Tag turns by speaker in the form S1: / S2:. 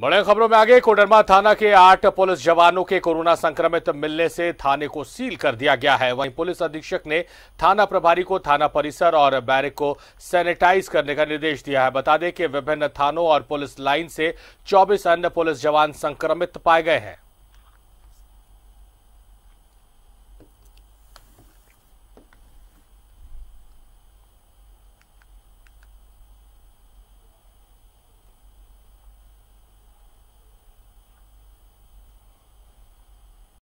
S1: बड़े खबरों में आगे कोडरमा थाना के आठ पुलिस जवानों के कोरोना संक्रमित मिलने से थाने को सील कर दिया गया है वहीं पुलिस अधीक्षक ने थाना प्रभारी को थाना परिसर और बैरिक को सैनिटाइज करने का निर्देश दिया है बता दें कि विभिन्न थानों और पुलिस लाइन से 24 अन्य पुलिस जवान संक्रमित पाए गए हैं